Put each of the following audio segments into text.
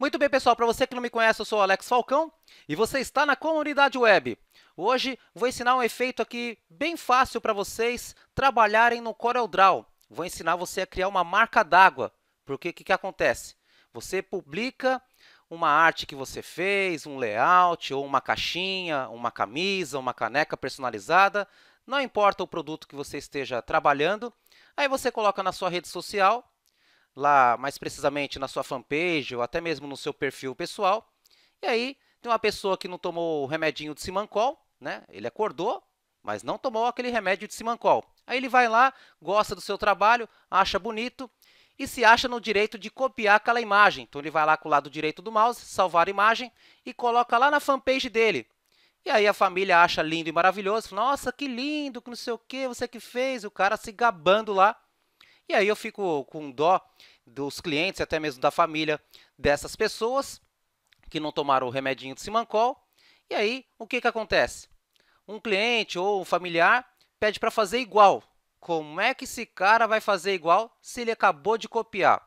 Muito bem, pessoal, para você que não me conhece, eu sou o Alex Falcão e você está na comunidade web. Hoje vou ensinar um efeito aqui bem fácil para vocês trabalharem no CorelDRAW. Vou ensinar você a criar uma marca d'água, porque o que, que acontece? Você publica uma arte que você fez, um layout, ou uma caixinha, uma camisa, uma caneca personalizada, não importa o produto que você esteja trabalhando, aí você coloca na sua rede social lá mais precisamente na sua fanpage ou até mesmo no seu perfil pessoal. E aí tem uma pessoa que não tomou o remedinho de Simancol, né? Ele acordou, mas não tomou aquele remédio de Simancol. Aí ele vai lá, gosta do seu trabalho, acha bonito e se acha no direito de copiar aquela imagem. Então ele vai lá com o lado direito do mouse, salvar a imagem e coloca lá na fanpage dele. E aí a família acha lindo e maravilhoso, nossa, que lindo, que não sei o que, você que fez, o cara se gabando lá. E aí eu fico com dó dos clientes, até mesmo da família dessas pessoas que não tomaram o remedinho de Simancol. E aí, o que, que acontece? Um cliente ou um familiar pede para fazer igual. Como é que esse cara vai fazer igual se ele acabou de copiar?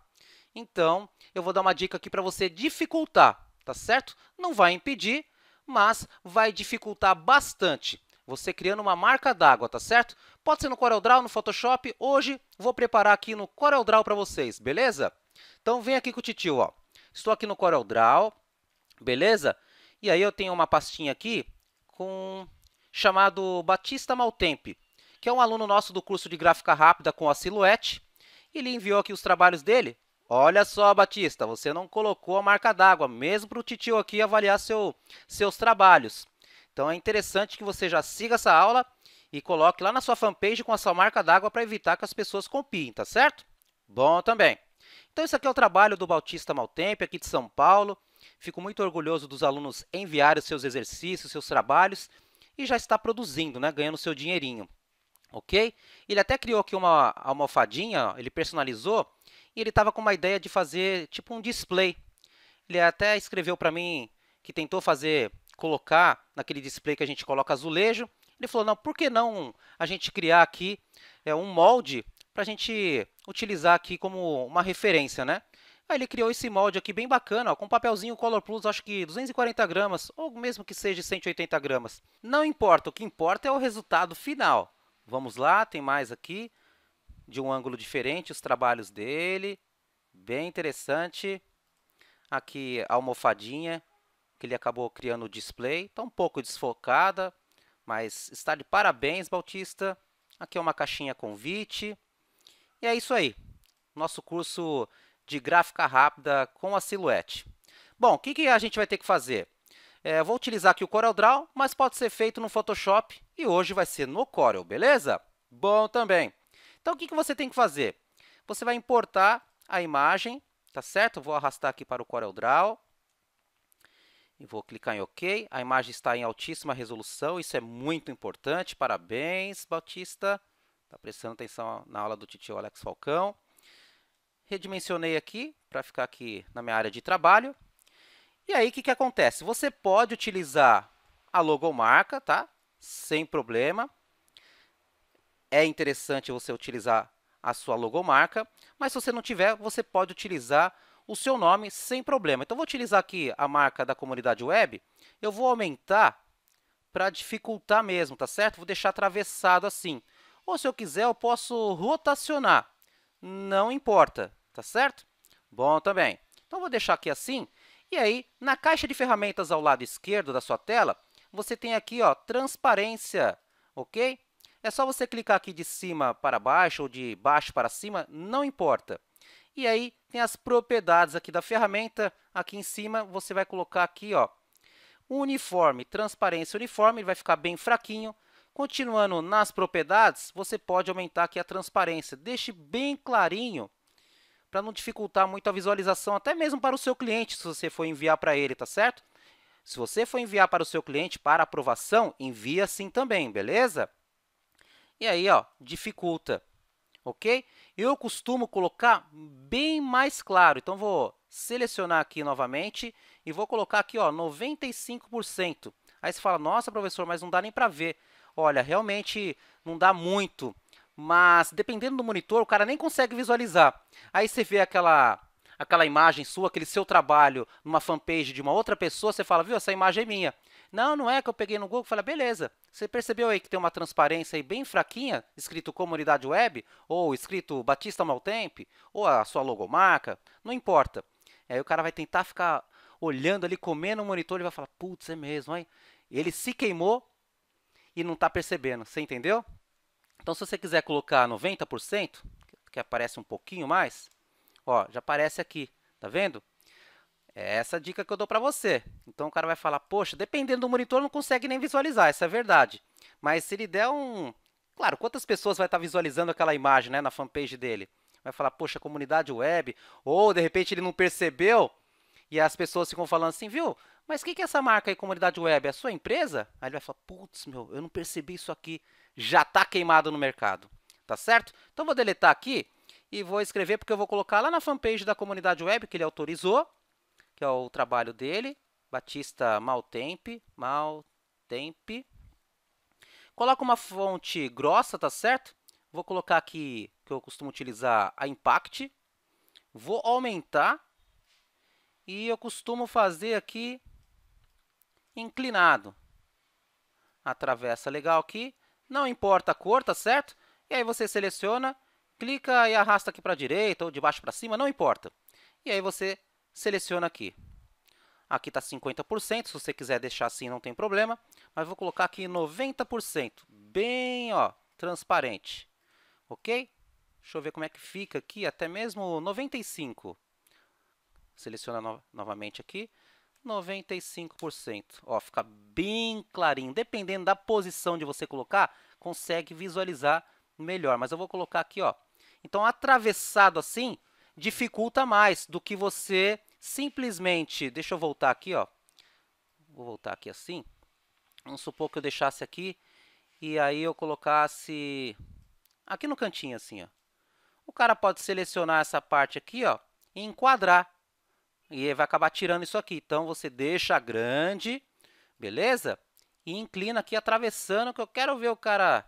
Então, eu vou dar uma dica aqui para você dificultar, tá certo? Não vai impedir, mas vai dificultar bastante você criando uma marca d'água, tá certo? Pode ser no CorelDRAW, no Photoshop. Hoje vou preparar aqui no CorelDRAW para vocês, beleza? Então vem aqui com o titio, ó. Estou aqui no CorelDRAW, beleza? E aí eu tenho uma pastinha aqui com chamado Batista Maltempe, que é um aluno nosso do curso de gráfica rápida com a Silhouette. Ele enviou aqui os trabalhos dele. Olha só, Batista, você não colocou a marca d'água, mesmo para o titio aqui avaliar seu, seus trabalhos. Então é interessante que você já siga essa aula e coloque lá na sua fanpage com a sua marca d'água para evitar que as pessoas copiem, tá certo? Bom também. Então esse aqui é o trabalho do Bautista Maltempe, aqui de São Paulo. Fico muito orgulhoso dos alunos enviarem seus exercícios, seus trabalhos e já está produzindo, né, ganhando seu dinheirinho. OK? Ele até criou aqui uma almofadinha, ele personalizou e ele estava com uma ideia de fazer tipo um display. Ele até escreveu para mim que tentou fazer colocar naquele display que a gente coloca azulejo. Ele falou, não, por que não a gente criar aqui é, um molde para a gente utilizar aqui como uma referência, né? Aí ele criou esse molde aqui bem bacana, ó, com papelzinho Color Plus, acho que 240 gramas, ou mesmo que seja 180 gramas. Não importa, o que importa é o resultado final. Vamos lá, tem mais aqui, de um ângulo diferente, os trabalhos dele. Bem interessante. Aqui, a almofadinha que ele acabou criando o display. Está um pouco desfocada, mas está de parabéns, Bautista. Aqui é uma caixinha convite. E é isso aí. Nosso curso de gráfica rápida com a silhuete. Bom, o que, que a gente vai ter que fazer? É, vou utilizar aqui o CorelDRAW, mas pode ser feito no Photoshop e hoje vai ser no Corel, beleza? Bom também. Então, o que, que você tem que fazer? Você vai importar a imagem, tá certo? Vou arrastar aqui para o CorelDRAW. E vou clicar em OK. A imagem está em altíssima resolução, isso é muito importante. Parabéns, Bautista. Está prestando atenção na aula do tio Alex Falcão. Redimensionei aqui para ficar aqui na minha área de trabalho. E aí, o que, que acontece? Você pode utilizar a logomarca, tá? Sem problema. É interessante você utilizar a sua logomarca, mas se você não tiver, você pode utilizar o seu nome sem problema. Então, vou utilizar aqui a marca da comunidade web, eu vou aumentar para dificultar mesmo, tá certo? Vou deixar atravessado assim. Ou se eu quiser, eu posso rotacionar. Não importa, tá certo? Bom também. Então, vou deixar aqui assim. E aí, na caixa de ferramentas ao lado esquerdo da sua tela, você tem aqui, ó, transparência, ok? É só você clicar aqui de cima para baixo ou de baixo para cima, não importa. E aí, tem as propriedades aqui da ferramenta. Aqui em cima você vai colocar aqui, ó, uniforme, transparência uniforme, ele vai ficar bem fraquinho. Continuando nas propriedades, você pode aumentar aqui a transparência. Deixe bem clarinho para não dificultar muito a visualização, até mesmo para o seu cliente, se você for enviar para ele, tá certo? Se você for enviar para o seu cliente para aprovação, envia sim também, beleza? E aí, ó, dificulta, ok? Eu costumo colocar bem mais claro, então vou selecionar aqui novamente e vou colocar aqui ó, 95%. Aí você fala, nossa professor, mas não dá nem para ver. Olha, realmente não dá muito, mas dependendo do monitor o cara nem consegue visualizar. Aí você vê aquela aquela imagem sua, aquele seu trabalho numa fanpage de uma outra pessoa, você fala, viu, essa imagem é minha. Não, não é que eu peguei no Google. Falei, beleza. Você percebeu aí que tem uma transparência aí bem fraquinha, escrito comunidade web, ou escrito Batista Maltempo ou a sua logomarca, não importa. Aí o cara vai tentar ficar olhando ali, comendo o monitor, e vai falar, putz, é mesmo, aí. Ele se queimou e não está percebendo, você entendeu? Então, se você quiser colocar 90%, que aparece um pouquinho mais, ó, já aparece aqui, tá vendo? É essa dica que eu dou para você. Então o cara vai falar: "Poxa, dependendo do monitor não consegue nem visualizar, Isso é verdade". Mas se ele der um, claro, quantas pessoas vai estar tá visualizando aquela imagem, né, na fanpage dele? Vai falar: "Poxa, comunidade web", ou de repente ele não percebeu e as pessoas ficam falando assim, viu? Mas o que, que é essa marca aí, comunidade web? É a sua empresa? Aí ele vai falar, putz, meu, eu não percebi isso aqui. Já está queimado no mercado. Tá certo? Então vou deletar aqui e vou escrever porque eu vou colocar lá na fanpage da comunidade web que ele autorizou que é o trabalho dele, Batista Maltempe, Maltempe. Coloca uma fonte grossa, tá certo? Vou colocar aqui, que eu costumo utilizar, a Impact. Vou aumentar. E eu costumo fazer aqui inclinado. A travessa legal aqui. Não importa a cor, tá certo? E aí você seleciona, clica e arrasta aqui para direita ou de baixo para cima, não importa. E aí você seleciona aqui. Aqui está 50%, se você quiser deixar assim não tem problema, mas vou colocar aqui 90%, bem ó, transparente, ok? Deixa eu ver como é que fica aqui, até mesmo 95. Seleciona no novamente aqui, 95%. Ó, fica bem clarinho, dependendo da posição de você colocar, consegue visualizar melhor, mas eu vou colocar aqui, ó. Então, atravessado assim, dificulta mais do que você simplesmente... Deixa eu voltar aqui, ó. Vou voltar aqui assim. Vamos supor que eu deixasse aqui e aí eu colocasse aqui no cantinho assim, ó. O cara pode selecionar essa parte aqui, ó, e enquadrar. E ele vai acabar tirando isso aqui. Então você deixa grande, beleza? E inclina aqui atravessando que eu quero ver o cara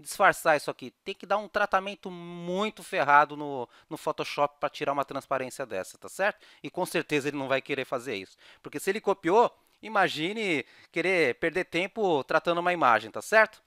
disfarçar isso aqui. Tem que dar um tratamento muito ferrado no, no Photoshop para tirar uma transparência dessa, tá certo? E com certeza ele não vai querer fazer isso. Porque se ele copiou, imagine querer perder tempo tratando uma imagem, tá certo?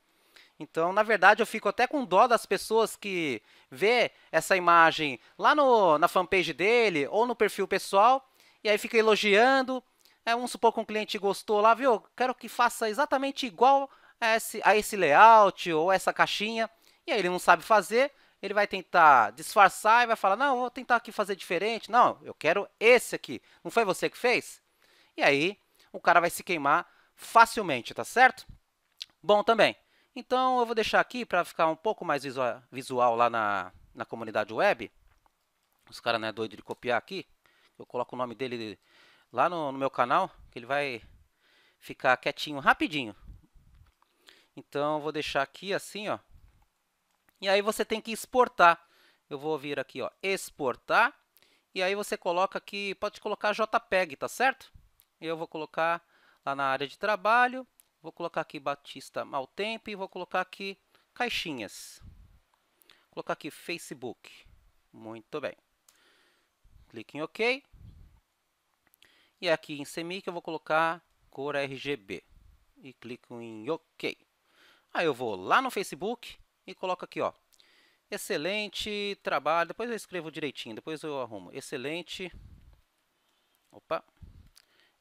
Então, na verdade, eu fico até com dó das pessoas que vê essa imagem lá no, na fanpage dele ou no perfil pessoal e aí fica elogiando. É, vamos supor que um cliente gostou lá, viu? Quero que faça exatamente igual a esse, a esse layout ou essa caixinha, e aí ele não sabe fazer, ele vai tentar disfarçar e vai falar: Não, vou tentar aqui fazer diferente. Não, eu quero esse aqui. Não foi você que fez? E aí o cara vai se queimar facilmente, tá certo? Bom também. Então eu vou deixar aqui para ficar um pouco mais visual, visual lá na, na comunidade web. Os caras não é doido de copiar aqui. Eu coloco o nome dele lá no, no meu canal, que ele vai ficar quietinho rapidinho. Então, eu vou deixar aqui assim, ó. E aí você tem que exportar. Eu vou vir aqui, ó, exportar. E aí você coloca aqui, pode colocar JPEG, tá certo? Eu vou colocar lá na área de trabalho, vou colocar aqui Batista Maltempo e vou colocar aqui caixinhas. Vou colocar aqui Facebook. Muito bem. Clique em OK. E aqui em que eu vou colocar cor RGB. E clico em OK. Aí eu vou lá no Facebook e coloco aqui, ó. Excelente trabalho. Depois eu escrevo direitinho, depois eu arrumo. Excelente. Opa.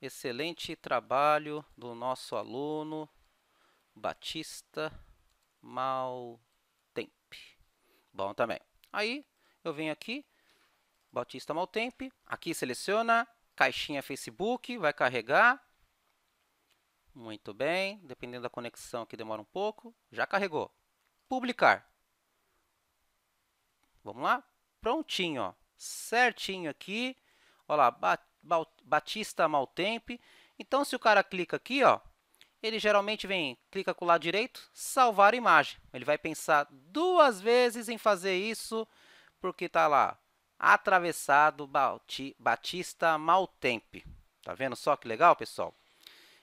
Excelente trabalho do nosso aluno Batista Maltemp. Bom também. Aí eu venho aqui, Batista Maltemp, aqui seleciona caixinha Facebook, vai carregar muito bem, dependendo da conexão que demora um pouco. Já carregou. Publicar. Vamos lá? Prontinho, ó. certinho aqui. Olha lá, Batista Maltempe. Então, se o cara clica aqui, ó, ele geralmente vem, clica com o lado direito, salvar imagem. Ele vai pensar duas vezes em fazer isso, porque está lá, atravessado Batista Maltempe. Tá vendo só que legal, pessoal?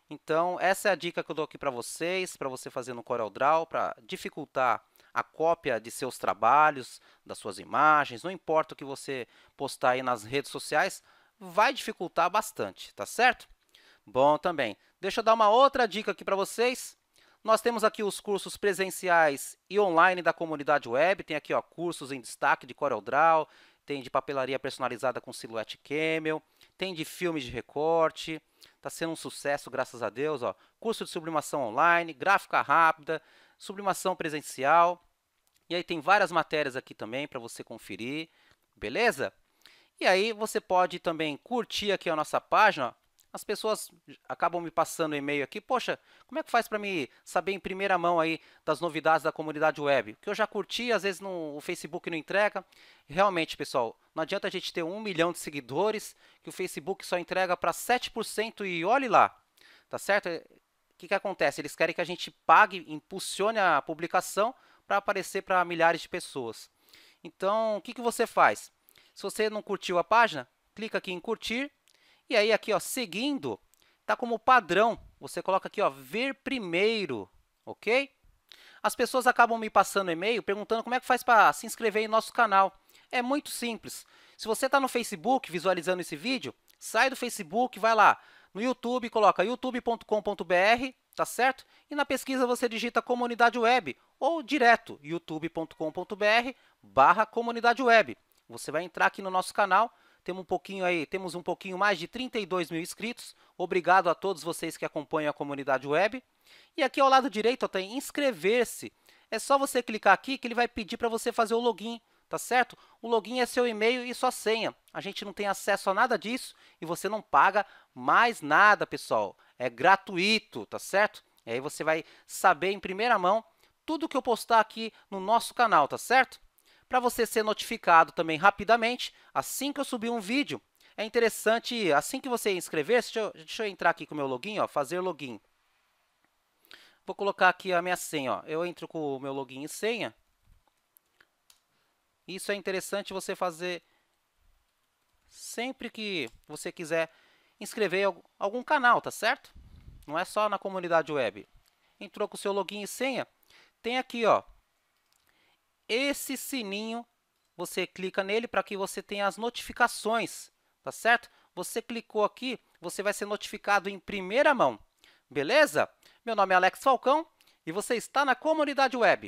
Então, essa é a dica que eu dou aqui para vocês, para você fazer no CorelDRAW, para dificultar a cópia de seus trabalhos, das suas imagens, não importa o que você postar aí nas redes sociais, vai dificultar bastante, tá certo? Bom também. Deixa eu dar uma outra dica aqui para vocês. Nós temos aqui os cursos presenciais e online da comunidade web, tem aqui ó, cursos em destaque de CorelDRAW, tem de papelaria personalizada com silhuete camel, tem de filmes de recorte, está sendo um sucesso, graças a Deus. Ó. Curso de sublimação online, gráfica rápida, sublimação presencial. E aí tem várias matérias aqui também para você conferir, beleza? E aí você pode também curtir aqui a nossa página, ó, as pessoas acabam me passando e-mail aqui, poxa, como é que faz para me saber em primeira mão aí das novidades da comunidade web? Que eu já curti, às vezes no, o Facebook não entrega. Realmente, pessoal, não adianta a gente ter um milhão de seguidores que o Facebook só entrega para 7% e olhe lá, tá certo? O é, que, que acontece? Eles querem que a gente pague, impulsione a publicação para aparecer para milhares de pessoas. Então, o que, que você faz? Se você não curtiu a página, clica aqui em curtir e aí aqui, ó, seguindo, tá como padrão. Você coloca aqui, ó, ver primeiro, ok? As pessoas acabam me passando e-mail perguntando como é que faz para se inscrever em nosso canal. É muito simples. Se você está no Facebook visualizando esse vídeo, sai do Facebook, vai lá no YouTube, coloca youtube.com.br, tá certo? E na pesquisa você digita comunidade web ou direto youtube.com.br barra comunidade web. Você vai entrar aqui no nosso canal, temos um pouquinho aí, temos um pouquinho mais de 32 mil inscritos. Obrigado a todos vocês que acompanham a comunidade web. E aqui ao lado direito tem inscrever-se. É só você clicar aqui que ele vai pedir para você fazer o login, tá certo? O login é seu e-mail e sua senha. A gente não tem acesso a nada disso e você não paga mais nada, pessoal. É gratuito, tá certo? E aí você vai saber em primeira mão tudo que eu postar aqui no nosso canal, tá certo? para você ser notificado também rapidamente assim que eu subir um vídeo. É interessante, assim que você inscrever, deixa eu, deixa eu entrar aqui com o meu login, ó, fazer login. Vou colocar aqui a minha senha, ó. eu entro com o meu login e senha. Isso é interessante você fazer sempre que você quiser inscrever em algum canal, tá certo? Não é só na comunidade web. Entrou com o seu login e senha, tem aqui, ó, esse sininho, você clica nele para que você tenha as notificações, tá certo? Você clicou aqui, você vai ser notificado em primeira mão, beleza? Meu nome é Alex Falcão e você está na comunidade web.